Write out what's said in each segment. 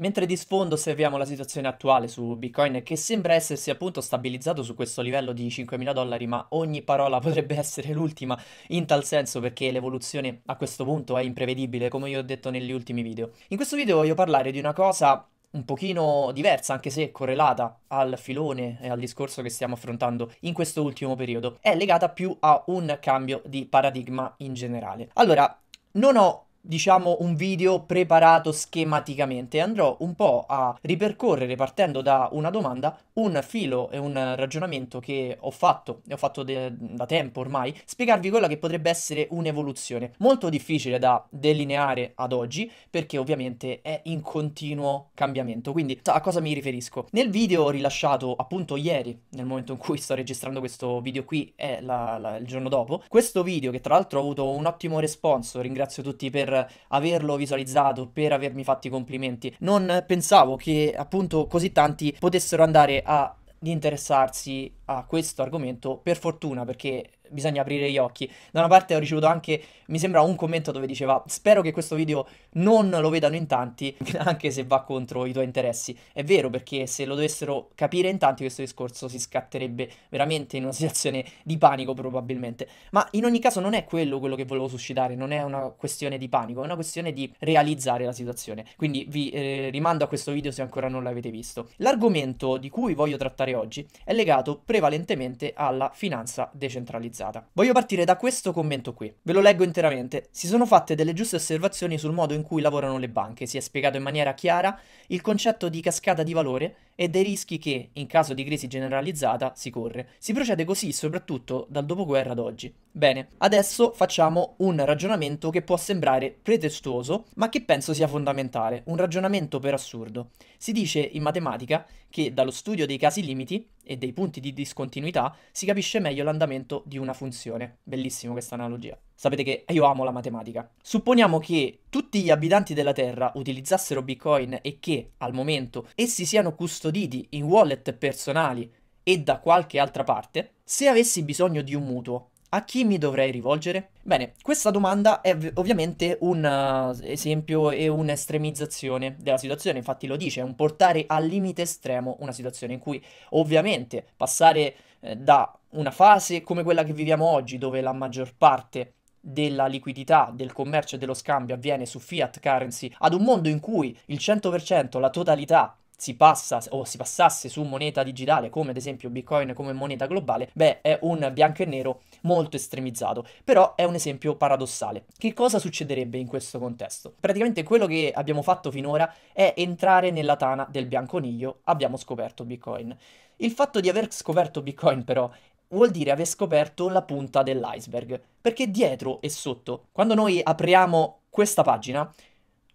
Mentre di sfondo osserviamo la situazione attuale su Bitcoin che sembra essersi appunto stabilizzato su questo livello di 5.000 dollari, ma ogni parola potrebbe essere l'ultima in tal senso perché l'evoluzione a questo punto è imprevedibile, come io ho detto negli ultimi video. In questo video voglio parlare di una cosa un pochino diversa, anche se correlata al filone e al discorso che stiamo affrontando in questo ultimo periodo, è legata più a un cambio di paradigma in generale. Allora, non ho diciamo un video preparato schematicamente andrò un po' a ripercorrere partendo da una domanda un filo e un ragionamento che ho fatto e ho fatto de- da tempo ormai spiegarvi quella che potrebbe essere un'evoluzione molto difficile da delineare ad oggi perché ovviamente è in continuo cambiamento quindi a cosa mi riferisco nel video rilasciato appunto ieri nel momento in cui sto registrando questo video qui è la, la, il giorno dopo questo video che tra l'altro ha avuto un ottimo responso ringrazio tutti per averlo visualizzato, per avermi fatto i complimenti. Non pensavo che appunto così tanti potessero andare a interessarsi a questo argomento, per fortuna perché bisogna aprire gli occhi. Da una parte ho ricevuto anche, mi sembra, un commento dove diceva spero che questo video non lo vedano in tanti, anche se va contro i tuoi interessi. È vero, perché se lo dovessero capire in tanti questo discorso si scatterebbe veramente in una situazione di panico probabilmente. Ma in ogni caso non è quello quello che volevo suscitare, non è una questione di panico, è una questione di realizzare la situazione. Quindi vi eh, rimando a questo video se ancora non l'avete visto. L'argomento di cui voglio trattare oggi è legato prevalentemente alla finanza decentralizzata utilizzata. Voglio partire da questo commento qui, ve lo leggo interamente. Si sono fatte delle giuste osservazioni sul modo in cui lavorano le banche, si è spiegato in maniera chiara il concetto di cascata di valore e dei rischi che, in caso di crisi generalizzata, si corre. Si procede così soprattutto dal dopoguerra ad oggi. Bene, adesso facciamo un ragionamento che può sembrare pretestuoso, ma che penso sia fondamentale, un ragionamento per assurdo. Si dice in matematica che dallo studio dei casi limiti e dei punti di discontinuità si capisce meglio l'andamento di una funzione. Bellissimo questa analogia. Sapete che io amo la matematica. Supponiamo che tutti gli abitanti della Terra utilizzassero Bitcoin e che, al momento, essi siano custoditi in wallet personali e da qualche altra parte, se avessi bisogno di un mutuo a chi mi dovrei rivolgere? Bene, questa domanda è ovviamente un eh, esempio e un'estremizzazione della situazione, infatti lo dice, è un portare al limite estremo una situazione in cui ovviamente passare eh, da una fase come quella che viviamo oggi, dove la maggior parte della liquidità, del commercio e dello scambio avviene su fiat currency, ad un mondo in cui il 100%, la totalità si passa o si passasse su moneta digitale come ad esempio Bitcoin come moneta globale, beh è un bianco e nero molto estremizzato, però è un esempio paradossale. Che cosa succederebbe in questo contesto? Praticamente quello che abbiamo fatto finora è entrare nella tana del bianconiglio, abbiamo scoperto Bitcoin. Il fatto di aver scoperto Bitcoin però vuol dire aver scoperto la punta dell'iceberg, perché dietro e sotto, quando noi apriamo questa pagina,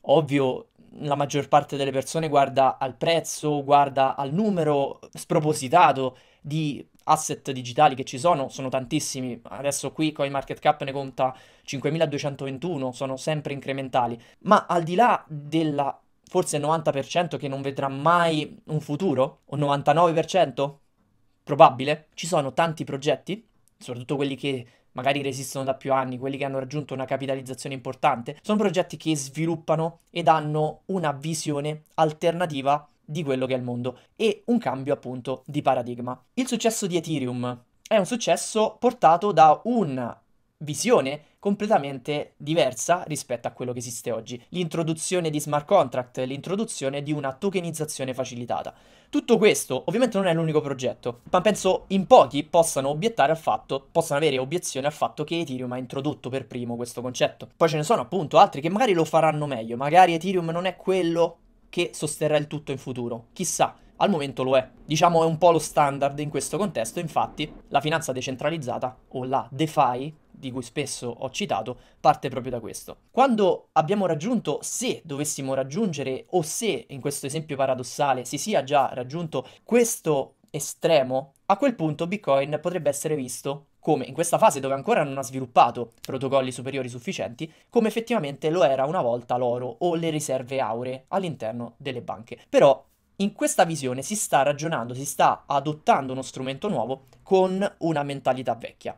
ovvio la maggior parte delle persone guarda al prezzo, guarda al numero spropositato di asset digitali che ci sono, sono tantissimi, adesso qui CoinMarketCap ne conta 5.221, sono sempre incrementali, ma al di là della forse 90% che non vedrà mai un futuro, o 99%? Probabile, ci sono tanti progetti, soprattutto quelli che magari resistono da più anni, quelli che hanno raggiunto una capitalizzazione importante, sono progetti che sviluppano ed hanno una visione alternativa di quello che è il mondo e un cambio appunto di paradigma. Il successo di Ethereum è un successo portato da un visione completamente diversa rispetto a quello che esiste oggi. L'introduzione di smart contract, l'introduzione di una tokenizzazione facilitata. Tutto questo ovviamente non è l'unico progetto, ma penso in pochi possano obiettare al fatto, possano avere obiezione al fatto che Ethereum ha introdotto per primo questo concetto. Poi ce ne sono appunto altri che magari lo faranno meglio, magari Ethereum non è quello che sosterrà il tutto in futuro, chissà. Al momento lo è. Diciamo è un po' lo standard in questo contesto, infatti la finanza decentralizzata o la DeFi di cui spesso ho citato, parte proprio da questo. Quando abbiamo raggiunto, se dovessimo raggiungere o se in questo esempio paradossale si sia già raggiunto questo estremo, a quel punto Bitcoin potrebbe essere visto come in questa fase dove ancora non ha sviluppato protocolli superiori sufficienti, come effettivamente lo era una volta l'oro o le riserve auree all'interno delle banche. Però in questa visione si sta ragionando, si sta adottando uno strumento nuovo con una mentalità vecchia.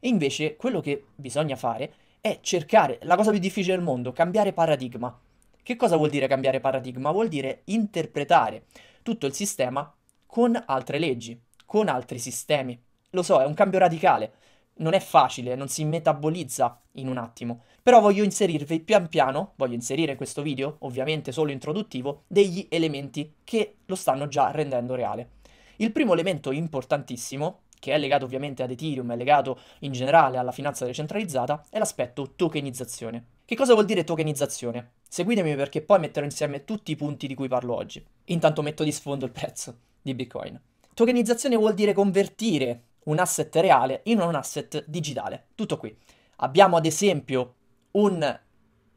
E invece quello che bisogna fare è cercare la cosa più difficile del mondo, cambiare paradigma. Che cosa vuol dire cambiare paradigma? Vuol dire interpretare tutto il sistema con altre leggi, con altri sistemi. Lo so, è un cambio radicale, non è facile, non si metabolizza in un attimo, però voglio inserirvi pian piano, voglio inserire in questo video, ovviamente solo introduttivo, degli elementi che lo stanno già rendendo reale. Il primo elemento importantissimo che è legato ovviamente ad Ethereum, è legato in generale alla finanza decentralizzata, è l'aspetto tokenizzazione. Che cosa vuol dire tokenizzazione? Seguitemi perché poi metterò insieme tutti i punti di cui parlo oggi. Intanto metto di sfondo il prezzo di Bitcoin. Tokenizzazione vuol dire convertire un asset reale in un asset digitale. Tutto qui. Abbiamo ad esempio un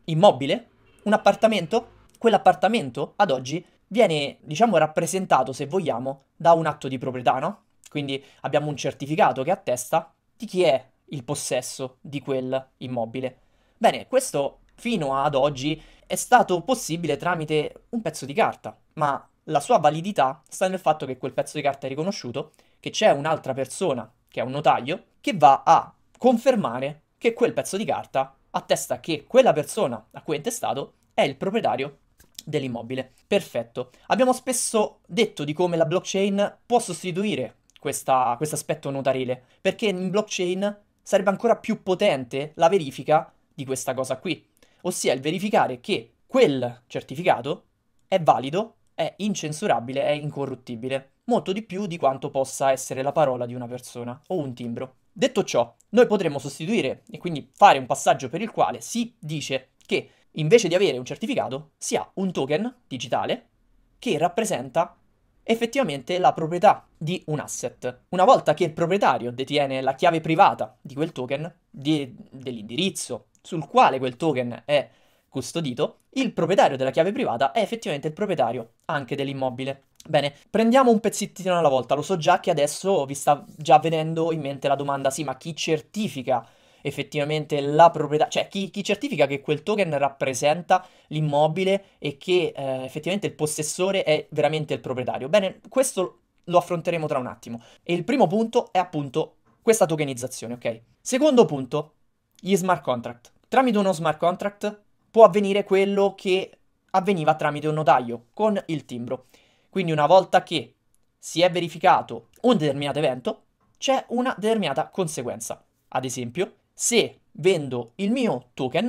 immobile, un appartamento, quell'appartamento ad oggi viene, diciamo, rappresentato, se vogliamo, da un atto di proprietà, no? Quindi abbiamo un certificato che attesta di chi è il possesso di quel immobile. Bene, questo fino ad oggi è stato possibile tramite un pezzo di carta, ma la sua validità sta nel fatto che quel pezzo di carta è riconosciuto, che c'è un'altra persona, che è un notaio, che va a confermare che quel pezzo di carta attesta che quella persona a cui è intestato è il proprietario dell'immobile. Perfetto. Abbiamo spesso detto di come la blockchain può sostituire questo aspetto notarile, perché in blockchain sarebbe ancora più potente la verifica di questa cosa qui, ossia il verificare che quel certificato è valido, è incensurabile, è incorruttibile, molto di più di quanto possa essere la parola di una persona o un timbro. Detto ciò, noi potremmo sostituire e quindi fare un passaggio per il quale si dice che invece di avere un certificato si ha un token digitale che rappresenta effettivamente la proprietà di un asset. Una volta che il proprietario detiene la chiave privata di quel token, di, dell'indirizzo sul quale quel token è custodito, il proprietario della chiave privata è effettivamente il proprietario anche dell'immobile. Bene, prendiamo un pezzettino alla volta, lo so già che adesso vi sta già venendo in mente la domanda, sì, ma chi certifica effettivamente la proprietà, cioè chi, chi certifica che quel token rappresenta l'immobile e che eh, effettivamente il possessore è veramente il proprietario. Bene, questo lo affronteremo tra un attimo. E il primo punto è appunto questa tokenizzazione, ok? Secondo punto, gli smart contract. Tramite uno smart contract può avvenire quello che avveniva tramite un notaio con il timbro. Quindi una volta che si è verificato un determinato evento, c'è una determinata conseguenza. Ad esempio, se vendo il mio token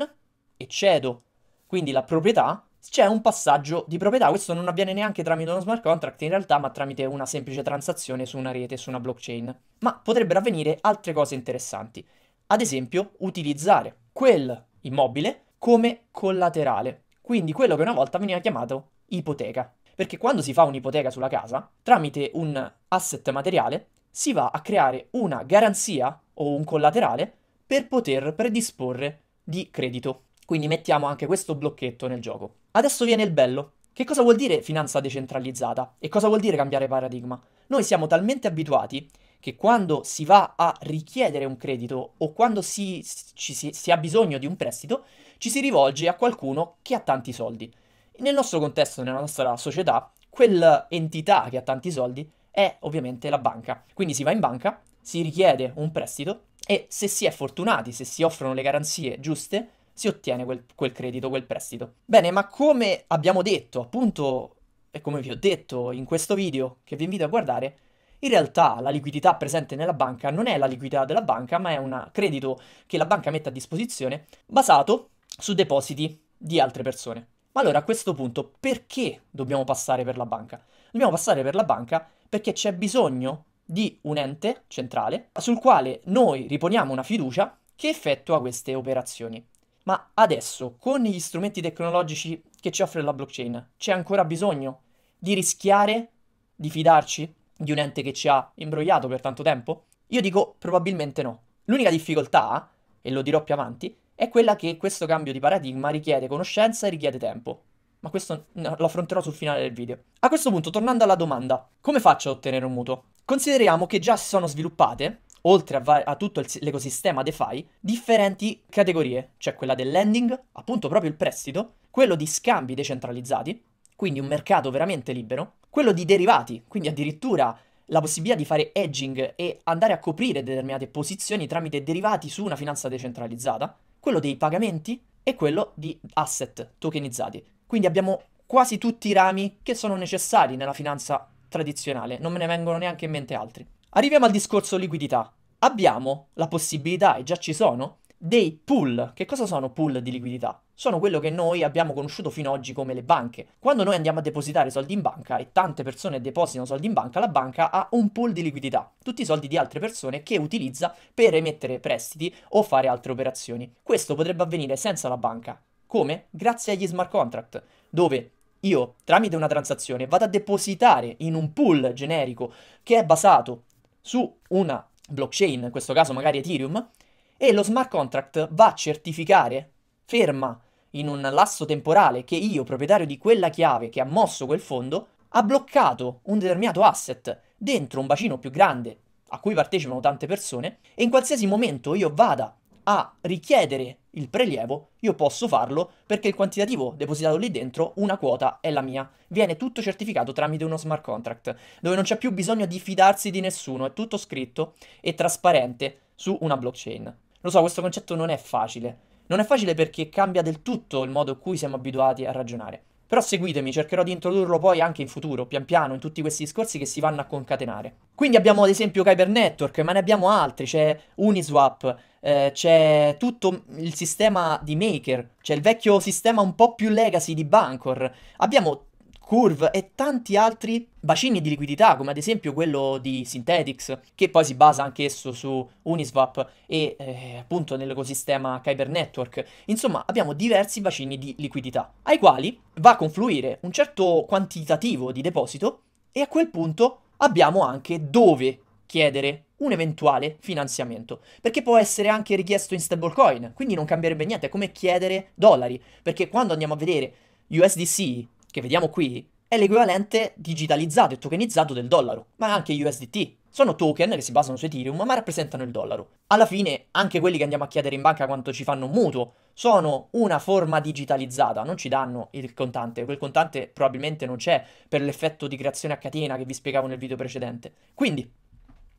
e cedo quindi la proprietà, c'è un passaggio di proprietà. Questo non avviene neanche tramite uno smart contract in realtà, ma tramite una semplice transazione su una rete, su una blockchain. Ma potrebbero avvenire altre cose interessanti. Ad esempio, utilizzare quel immobile come collaterale. Quindi quello che una volta veniva chiamato ipoteca. Perché quando si fa un'ipoteca sulla casa, tramite un asset materiale, si va a creare una garanzia o un collaterale per poter predisporre di credito. Quindi mettiamo anche questo blocchetto nel gioco. Adesso viene il bello. Che cosa vuol dire finanza decentralizzata? E cosa vuol dire cambiare paradigma? Noi siamo talmente abituati che quando si va a richiedere un credito o quando si, ci, si, si ha bisogno di un prestito, ci si rivolge a qualcuno che ha tanti soldi. Nel nostro contesto, nella nostra società, quell'entità che ha tanti soldi è ovviamente la banca. Quindi si va in banca, si richiede un prestito e se si è fortunati, se si offrono le garanzie giuste, si ottiene quel, quel credito, quel prestito. Bene, ma come abbiamo detto, appunto, e come vi ho detto in questo video che vi invito a guardare, in realtà la liquidità presente nella banca non è la liquidità della banca, ma è un credito che la banca mette a disposizione basato su depositi di altre persone. Ma allora a questo punto perché dobbiamo passare per la banca? Dobbiamo passare per la banca perché c'è bisogno di un ente centrale sul quale noi riponiamo una fiducia che effettua queste operazioni. Ma adesso, con gli strumenti tecnologici che ci offre la blockchain, c'è ancora bisogno di rischiare di fidarci di un ente che ci ha imbrogliato per tanto tempo? Io dico probabilmente no. L'unica difficoltà, e lo dirò più avanti, è quella che questo cambio di paradigma richiede conoscenza e richiede tempo ma questo lo affronterò sul finale del video. A questo punto, tornando alla domanda, come faccio a ottenere un mutuo? Consideriamo che già si sono sviluppate, oltre a, va- a tutto l'ecosistema DeFi, differenti categorie, cioè quella del lending, appunto proprio il prestito, quello di scambi decentralizzati, quindi un mercato veramente libero, quello di derivati, quindi addirittura la possibilità di fare edging e andare a coprire determinate posizioni tramite derivati su una finanza decentralizzata, quello dei pagamenti e quello di asset tokenizzati, quindi abbiamo quasi tutti i rami che sono necessari nella finanza tradizionale, non me ne vengono neanche in mente altri. Arriviamo al discorso liquidità. Abbiamo la possibilità, e già ci sono, dei pool. Che cosa sono pool di liquidità? Sono quello che noi abbiamo conosciuto fino ad oggi come le banche. Quando noi andiamo a depositare soldi in banca e tante persone depositano soldi in banca, la banca ha un pool di liquidità, tutti i soldi di altre persone che utilizza per emettere prestiti o fare altre operazioni. Questo potrebbe avvenire senza la banca, come? Grazie agli smart contract, dove io tramite una transazione vado a depositare in un pool generico che è basato su una blockchain, in questo caso magari Ethereum, e lo smart contract va a certificare, ferma in un lasso temporale che io, proprietario di quella chiave che ha mosso quel fondo, ha bloccato un determinato asset dentro un bacino più grande a cui partecipano tante persone e in qualsiasi momento io vada a richiedere il prelievo, io posso farlo perché il quantitativo depositato lì dentro, una quota è la mia. Viene tutto certificato tramite uno smart contract, dove non c'è più bisogno di fidarsi di nessuno, è tutto scritto e trasparente su una blockchain. Lo so, questo concetto non è facile. Non è facile perché cambia del tutto il modo in cui siamo abituati a ragionare. Però seguitemi, cercherò di introdurlo poi anche in futuro, pian piano, in tutti questi discorsi che si vanno a concatenare. Quindi abbiamo ad esempio Kyber Network, ma ne abbiamo altri, c'è Uniswap, eh, c'è tutto il sistema di Maker, c'è il vecchio sistema un po' più legacy di Bancor. Abbiamo Curve e tanti altri bacini di liquidità, come ad esempio quello di Synthetix, che poi si basa anch'esso su Uniswap e eh, appunto nell'ecosistema Kyber Network. Insomma, abbiamo diversi bacini di liquidità, ai quali va a confluire un certo quantitativo di deposito e a quel punto abbiamo anche dove chiedere un eventuale finanziamento, perché può essere anche richiesto in stablecoin, quindi non cambierebbe niente, è come chiedere dollari, perché quando andiamo a vedere USDC che vediamo qui, è l'equivalente digitalizzato e tokenizzato del dollaro, ma anche USDT. Sono token che si basano su Ethereum, ma rappresentano il dollaro. Alla fine, anche quelli che andiamo a chiedere in banca quanto ci fanno un mutuo, sono una forma digitalizzata, non ci danno il contante. Quel contante probabilmente non c'è per l'effetto di creazione a catena che vi spiegavo nel video precedente. Quindi,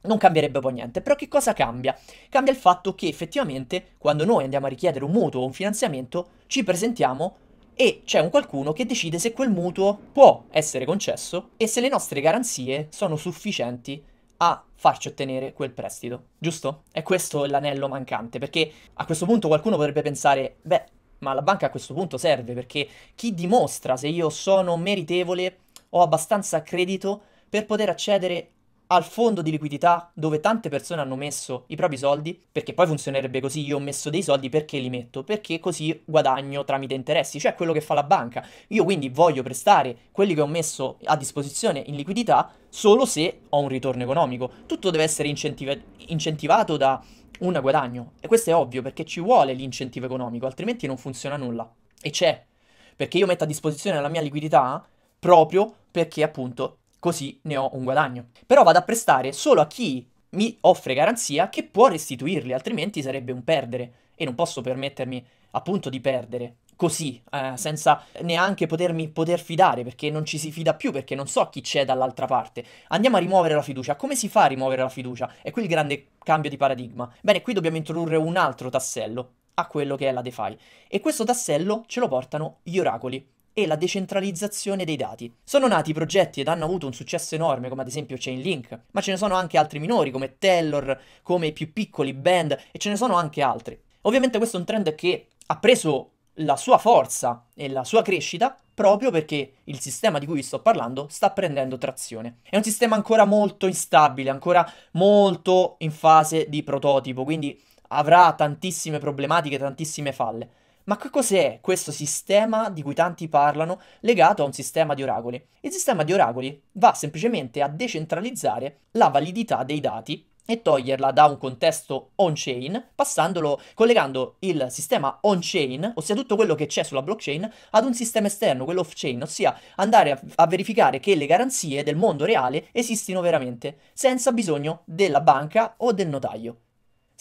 non cambierebbe poi niente, però che cosa cambia? Cambia il fatto che effettivamente quando noi andiamo a richiedere un mutuo o un finanziamento ci presentiamo e c'è un qualcuno che decide se quel mutuo può essere concesso e se le nostre garanzie sono sufficienti a farci ottenere quel prestito, giusto? È questo l'anello mancante, perché a questo punto qualcuno potrebbe pensare, beh, ma la banca a questo punto serve perché chi dimostra se io sono meritevole, o abbastanza credito per poter accedere al fondo di liquidità dove tante persone hanno messo i propri soldi, perché poi funzionerebbe così, io ho messo dei soldi perché li metto? Perché così guadagno tramite interessi, cioè quello che fa la banca. Io quindi voglio prestare quelli che ho messo a disposizione in liquidità solo se ho un ritorno economico. Tutto deve essere incentiva- incentivato da un guadagno e questo è ovvio perché ci vuole l'incentivo economico, altrimenti non funziona nulla. E c'è, perché io metto a disposizione la mia liquidità proprio perché appunto così ne ho un guadagno. Però vado a prestare solo a chi mi offre garanzia che può restituirli, altrimenti sarebbe un perdere e non posso permettermi appunto di perdere così, eh, senza neanche potermi poter fidare, perché non ci si fida più, perché non so chi c'è dall'altra parte. Andiamo a rimuovere la fiducia. Come si fa a rimuovere la fiducia? È qui il grande cambio di paradigma. Bene, qui dobbiamo introdurre un altro tassello a quello che è la DeFi. E questo tassello ce lo portano gli oracoli e la decentralizzazione dei dati. Sono nati progetti ed hanno avuto un successo enorme, come ad esempio Chainlink, ma ce ne sono anche altri minori, come Tellor, come i più piccoli band, e ce ne sono anche altri. Ovviamente questo è un trend che ha preso la sua forza e la sua crescita proprio perché il sistema di cui vi sto parlando sta prendendo trazione. È un sistema ancora molto instabile, ancora molto in fase di prototipo, quindi avrà tantissime problematiche, tantissime falle. Ma che cos'è questo sistema di cui tanti parlano legato a un sistema di oracoli? Il sistema di oracoli va semplicemente a decentralizzare la validità dei dati e toglierla da un contesto on-chain, passandolo, collegando il sistema on-chain, ossia tutto quello che c'è sulla blockchain, ad un sistema esterno, quello off-chain, ossia andare a, a, verificare che le garanzie del mondo reale esistino veramente, senza bisogno della banca o del notaio.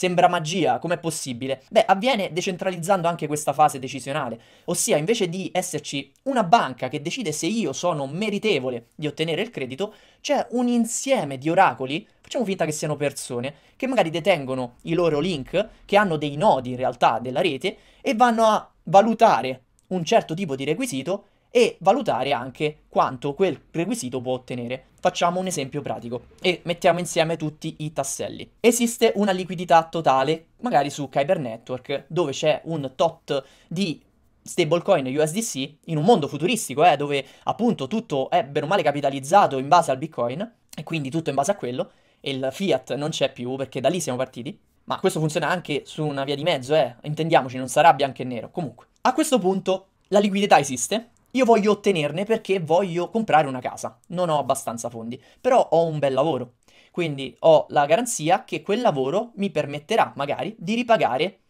Sembra magia, com'è possibile? Beh, avviene decentralizzando anche questa fase decisionale, ossia invece di esserci una banca che decide se io sono meritevole di ottenere il credito, c'è un insieme di oracoli facciamo finta che siano persone che magari detengono i loro link, che hanno dei nodi in realtà della rete e vanno a valutare un certo tipo di requisito e valutare anche quanto quel requisito può ottenere. Facciamo un esempio pratico e mettiamo insieme tutti i tasselli. Esiste una liquidità totale, magari su Kyber Network, dove c'è un tot di stablecoin USDC in un mondo futuristico, eh, dove appunto tutto è bene o male capitalizzato in base al Bitcoin e quindi tutto in base a quello e il fiat non c'è più perché da lì siamo partiti. Ma questo funziona anche su una via di mezzo, eh, intendiamoci, non sarà bianco e nero. Comunque, a questo punto la liquidità esiste io voglio ottenerne perché voglio comprare una casa, non ho abbastanza fondi, però ho un bel lavoro. Quindi ho la garanzia che quel lavoro mi permetterà magari di ripagare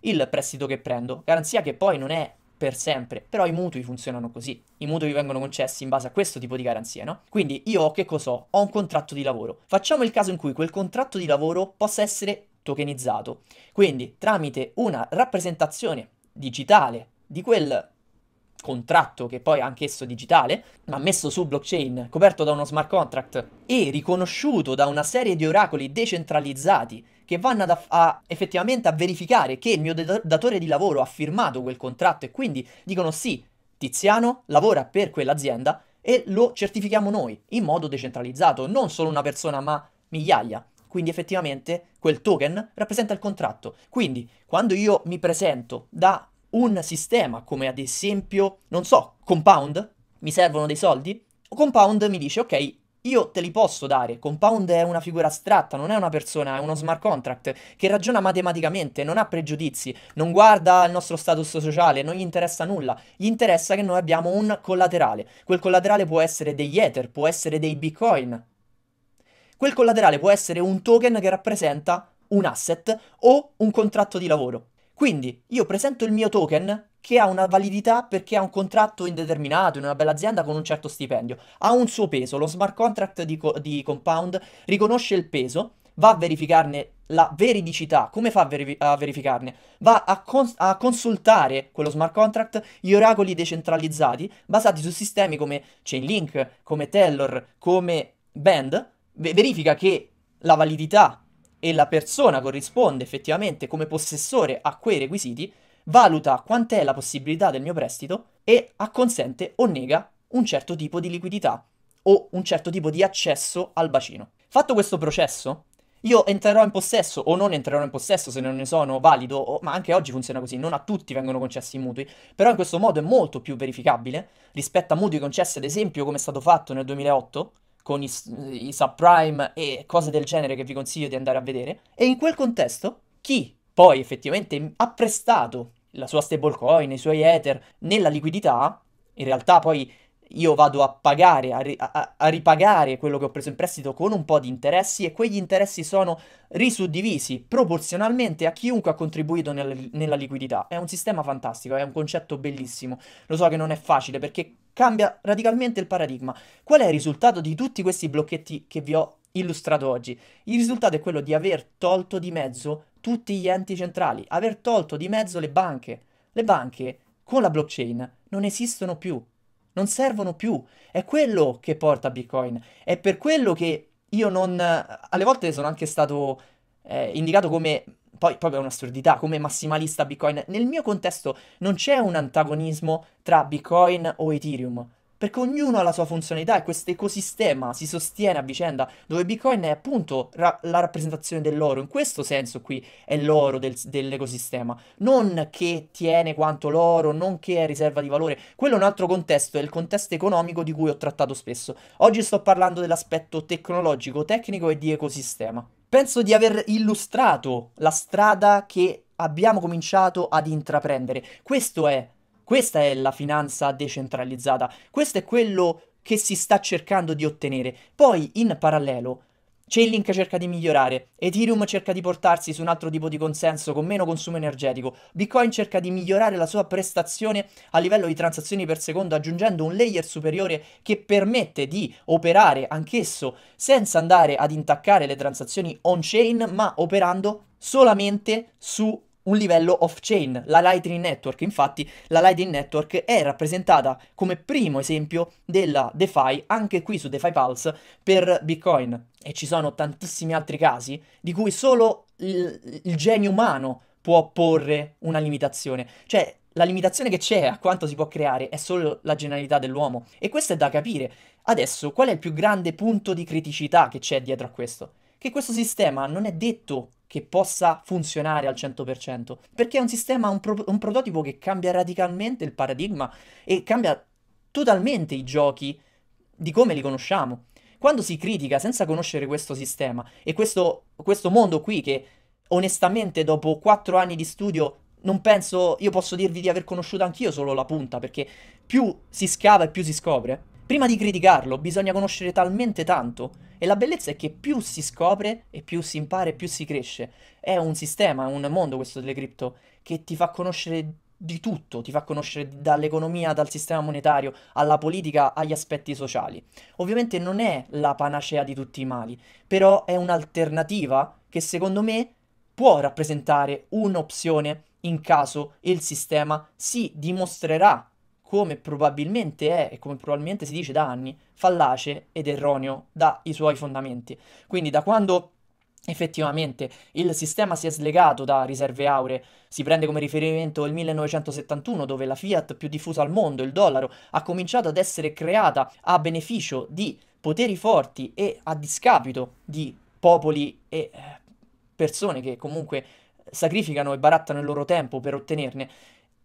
il prestito che prendo, garanzia che poi non è per sempre, però i mutui funzionano così, i mutui vengono concessi in base a questo tipo di garanzia, no? Quindi io che cos'ho? Ho un contratto di lavoro. Facciamo il caso in cui quel contratto di lavoro possa essere tokenizzato, quindi tramite una rappresentazione digitale di quel contratto che poi è anch'esso digitale, ma messo su blockchain, coperto da uno smart contract e riconosciuto da una serie di oracoli decentralizzati che vanno a, a, effettivamente a verificare che il mio datore di lavoro ha firmato quel contratto e quindi dicono sì, Tiziano lavora per quell'azienda e lo certifichiamo noi in modo decentralizzato, non solo una persona ma migliaia. Quindi effettivamente quel token rappresenta il contratto. Quindi quando io mi presento da un sistema come ad esempio, non so, Compound, mi servono dei soldi? Compound mi dice, ok, io te li posso dare. Compound è una figura astratta, non è una persona, è uno smart contract che ragiona matematicamente, non ha pregiudizi, non guarda il nostro status sociale, non gli interessa nulla. Gli interessa che noi abbiamo un collaterale. Quel collaterale può essere degli Ether, può essere dei Bitcoin. Quel collaterale può essere un token che rappresenta un asset o un contratto di lavoro. Quindi io presento il mio token che ha una validità perché ha un contratto indeterminato in una bella azienda con un certo stipendio, ha un suo peso, lo smart contract di, co- di Compound riconosce il peso, va a verificarne la veridicità, come fa a, veri- a verificarne? Va a, cons- a, consultare quello smart contract gli oracoli decentralizzati basati su sistemi come Chainlink, come Tellor, come Band, verifica che la validità e la persona corrisponde effettivamente come possessore a quei requisiti, valuta quant'è la possibilità del mio prestito e acconsente o nega un certo tipo di liquidità o un certo tipo di accesso al bacino. Fatto questo processo, io entrerò in possesso o non entrerò in possesso se non ne sono valido, o, ma anche oggi funziona così, non a tutti vengono concessi i mutui, però in questo modo è molto più verificabile rispetto a mutui concessi ad esempio come è stato fatto nel 2008, con i, i subprime e cose del mhm. genere che vi consiglio di andare a vedere. E in quel contesto, chi poi effettivamente ha prestato la sua stablecoin, i suoi Ether nella liquidità, in realtà poi io vado a pagare, a, ri- a-, a, ripagare quello che ho preso in prestito con un po' di interessi e quegli interessi sono risuddivisi proporzionalmente a chiunque ha contribuito nel- nella liquidità. È un sistema fantastico, è un concetto bellissimo. Lo so che non è facile perché cambia radicalmente il paradigma. Qual è il risultato di tutti questi blocchetti che vi ho illustrato oggi? Il risultato è quello di aver tolto di mezzo tutti gli enti centrali, aver tolto di mezzo le banche. Le banche con la blockchain non esistono più, non servono più. È quello che porta Bitcoin. È per quello che io non... alle volte sono anche stato eh, indicato come poi proprio è una come massimalista Bitcoin. Nel mio contesto non c'è un antagonismo tra Bitcoin o Ethereum, perché ognuno ha la sua funzionalità e questo ecosistema si sostiene a vicenda, dove Bitcoin è appunto ra- la rappresentazione dell'oro, in questo senso qui è l'oro del- dell'ecosistema, non che tiene quanto l'oro, non che è riserva di valore, quello è un altro contesto, è il contesto economico di cui ho trattato spesso. Oggi sto parlando dell'aspetto tecnologico, tecnico e di ecosistema. Penso di aver illustrato la strada che abbiamo cominciato ad intraprendere. Questo è, questa è la finanza decentralizzata, questo è quello che si sta cercando di ottenere. Poi, in parallelo, Chainlink cerca di migliorare, Ethereum cerca di portarsi su un altro tipo di consenso con meno consumo energetico, Bitcoin cerca di migliorare la sua prestazione a livello di transazioni per secondo aggiungendo un layer superiore che permette di operare anch'esso senza andare ad intaccare le transazioni on-chain ma operando solamente su un livello off-chain. La Lightning Network, infatti, la Lightning Network è rappresentata come primo esempio della DeFi, anche qui su DeFi Pulse, per Bitcoin. E ci sono tantissimi altri casi di cui solo il, il genio umano può porre una limitazione. Cioè, la limitazione che c'è a quanto si può creare è solo la generalità dell'uomo. E questo è da capire. Adesso, qual è il più grande punto di criticità che c'è dietro a questo? Che questo sistema non è detto che possa funzionare al 100%, perché è un sistema, un, pro- un prototipo che cambia radicalmente il paradigma e cambia totalmente i giochi di come li conosciamo. Quando si critica senza conoscere questo sistema e questo, questo mondo qui che onestamente dopo 4 anni di studio non penso, io posso dirvi di aver conosciuto anch'io solo la punta, perché più si scava e più si scopre. Prima di criticarlo bisogna conoscere talmente tanto e la bellezza è che più si scopre e più si impara e più si cresce. È un sistema, è un mondo questo delle cripto che ti fa conoscere di tutto, ti fa conoscere dall'economia, dal sistema monetario, alla politica, agli aspetti sociali. Ovviamente non è la panacea di tutti i mali, però è un'alternativa che secondo me può rappresentare un'opzione in caso il sistema si dimostrerà come probabilmente è e come probabilmente si dice da anni fallace ed erroneo dai suoi fondamenti. Quindi da quando effettivamente il sistema si è slegato da riserve auree, si prende come riferimento il 1971 dove la fiat più diffusa al mondo, il dollaro, ha cominciato ad essere creata a beneficio di poteri forti e a discapito di popoli e eh, persone che comunque sacrificano e barattano il loro tempo per ottenerne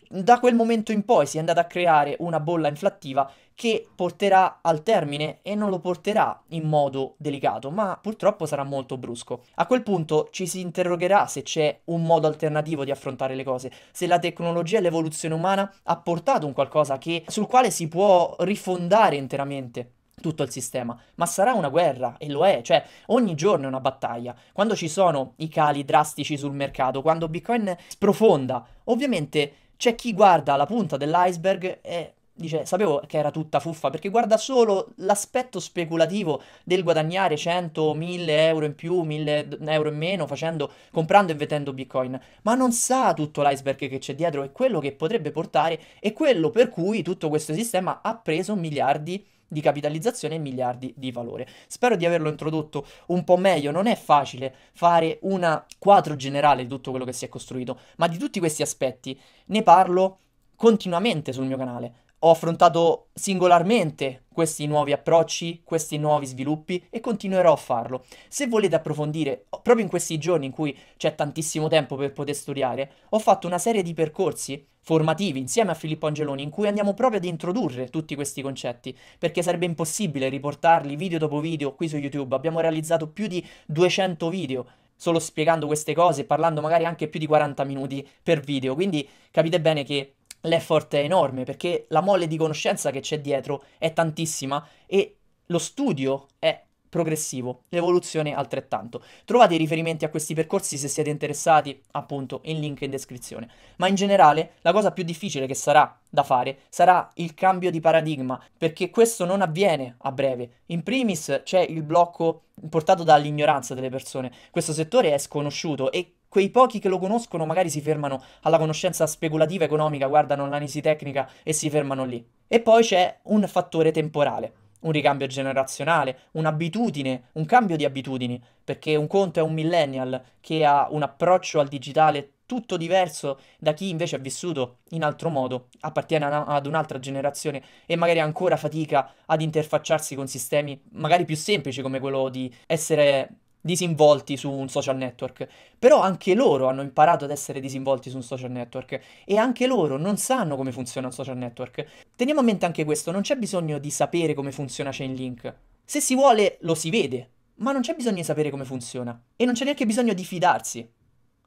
da quel momento in poi si è andata a creare una bolla inflattiva che porterà al termine e non lo porterà in modo delicato, ma purtroppo sarà molto brusco. A quel punto ci si interrogherà se c'è un modo alternativo di affrontare le cose, se la tecnologia e l'evoluzione umana ha portato un qualcosa che, sul quale si può rifondare interamente tutto il sistema, ma sarà una guerra e lo è, cioè ogni giorno è una battaglia. Quando ci sono i cali drastici sul mercato, quando Bitcoin sprofonda, ovviamente c'è chi guarda la punta dell'iceberg e dice sapevo che era tutta fuffa perché guarda solo l'aspetto speculativo del guadagnare 100, 1000 euro in più, 1000 euro in meno facendo, comprando e vendendo bitcoin ma non sa tutto l'iceberg che c'è dietro e quello che potrebbe portare e quello per cui tutto questo sistema ha preso miliardi di di capitalizzazione e miliardi di valore. Spero di averlo introdotto un po' meglio, non è facile fare un quadro generale di tutto quello che si è costruito, ma di tutti questi aspetti ne parlo continuamente sul mio canale. Ho affrontato singolarmente questi nuovi approcci, questi nuovi sviluppi e continuerò a farlo. Se volete approfondire, proprio in questi giorni in cui c'è tantissimo tempo per poter studiare, ho fatto una serie di percorsi formativi insieme a Filippo Angeloni in cui andiamo proprio ad introdurre tutti questi concetti, perché sarebbe impossibile riportarli video dopo video qui su YouTube. Abbiamo realizzato più di 200 video solo spiegando queste cose e parlando magari anche più di 40 minuti per video, quindi capite bene che l'effort è enorme perché la molle di conoscenza che c'è dietro è tantissima e lo studio è progressivo, l'evoluzione altrettanto. Trovate i riferimenti a questi percorsi se siete interessati, appunto, in link in descrizione. Ma in generale, la cosa più difficile che sarà da fare sarà il cambio di paradigma, perché questo non avviene a breve. In primis c'è il blocco portato dall'ignoranza delle persone. Questo settore è sconosciuto e quei pochi che lo conoscono magari si fermano alla conoscenza speculativa economica, guardano l'analisi tecnica e si fermano lì. E poi c'è un fattore temporale un ricambio generazionale, un'abitudine, un cambio di abitudini, perché un conto è un millennial che ha un approccio al digitale tutto diverso da chi invece ha vissuto in altro modo, appartiene ad un'altra generazione e magari ancora fatica ad interfacciarsi con sistemi magari più semplici come quello di essere disinvolti su un social network, però anche loro hanno imparato ad essere disinvolti su un social network e anche loro non sanno come funziona un social network. Teniamo a mente anche questo, non c'è bisogno di sapere come funziona Chainlink. Se si vuole lo si vede, ma non c'è bisogno di sapere come funziona e non c'è neanche bisogno di fidarsi,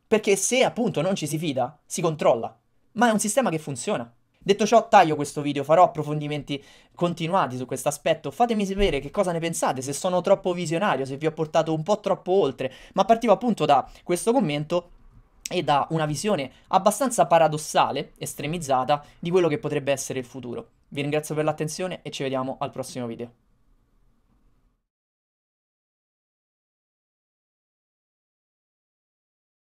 perché se appunto non ci si fida, si controlla, ma è un sistema che funziona. Detto ciò, taglio questo video, farò approfondimenti continuati su questo aspetto. Fatemi sapere che cosa ne pensate, se sono troppo visionario, se vi ho portato un po' troppo oltre, ma partivo appunto da questo commento e da una visione abbastanza paradossale, estremizzata, di quello che potrebbe essere il futuro. Vi ringrazio per l'attenzione e ci vediamo al prossimo video.